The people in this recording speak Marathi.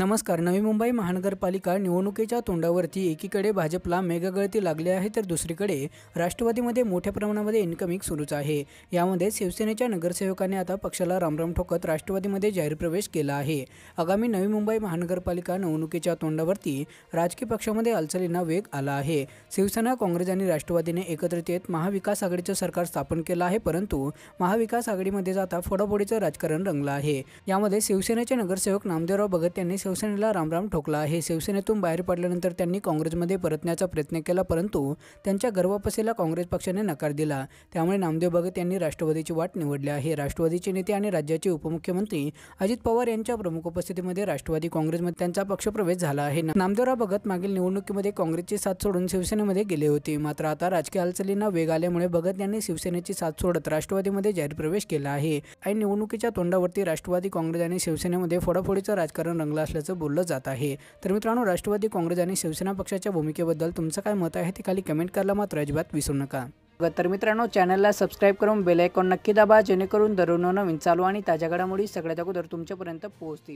नमस्कार नवी मुंबई महानगरपालिका निवडणुकीच्या तोंडावरती एकीकडे भाजपला मेघगळती लागली आहे तर दुसरीकडे राष्ट्रवादीमध्ये मोठ्या प्रमाणामध्ये इन्कमिंग सुरूच आहे यामध्ये शिवसेनेच्या नगरसेवकाने आता पक्षाला रामराम ठोकत राष्ट्रवादीमध्ये जाहीर प्रवेश केला आहे आगामी नवी मुंबई महानगरपालिका निवडणुकीच्या तोंडावरती राजकीय पक्षामध्ये हालचालींना वेग आला आहे शिवसेना काँग्रेस आणि राष्ट्रवादीने एकत्रित येत महाविकास आघाडीचं सरकार स्थापन केलं आहे परंतु महाविकास आघाडीमध्ये जाता फोडाफोडीचं राजकारण रंगलं आहे यामध्ये शिवसेनेचे नगरसेवक नामदेवराव भगत यांनी शिवसेनेला रामराम ठोकला हे शिवसेनेतून बाहेर पडल्यानंतर त्यांनी काँग्रेसमध्ये परतण्याचा प्रयत्न केला परंतु त्यांच्या गर्वापसेला काँग्रेस पक्षाने नकार दिला त्यामुळे नामदेव भगत यांनी राष्ट्रवादीची वाट निवडली आहे राष्ट्रवादीचे नेते आणि राज्याचे उपमुख्यमंत्री अजित पवार यांच्या प्रमुख उपस्थितीमध्ये राष्ट्रवादी काँग्रेसमध्ये त्यांचा पक्षप्रवेश झाला आहे नामदेवराव भगत मागील निवडणुकीमध्ये काँग्रेसची साथ सोडून शिवसेनेमध्ये गेले होते मात्र आता राजकीय हालचालींना वेग आल्यामुळे भगत यांनी शिवसेनेची साथ सोडत राष्ट्रवादीमध्ये जाहीर प्रवेश केला आहे आणि निवडणुकीच्या तोंडावरती राष्ट्रवादी काँग्रेस आणि शिवसेनेमध्ये फोडाफोडीचं राजकारण रंगलं असलं असल्याचं बोललं जात आहे तर मित्रांनो राष्ट्रवादी काँग्रेस आणि शिवसेना पक्षाच्या भूमिकेबद्दल तुमचं काय मत आहे ते खाली कमेंट करायला मात्र अजिबात विसरू नका तर मित्रांनो चॅनलला सबस्क्राईब करून बेलायकॉन नक्की दाबा जेणेकरून दररोज नवीन चालू आणि ताज्या घडामोडी सगळ्यात अगोदर तुमच्यापर्यंत पोहोचतील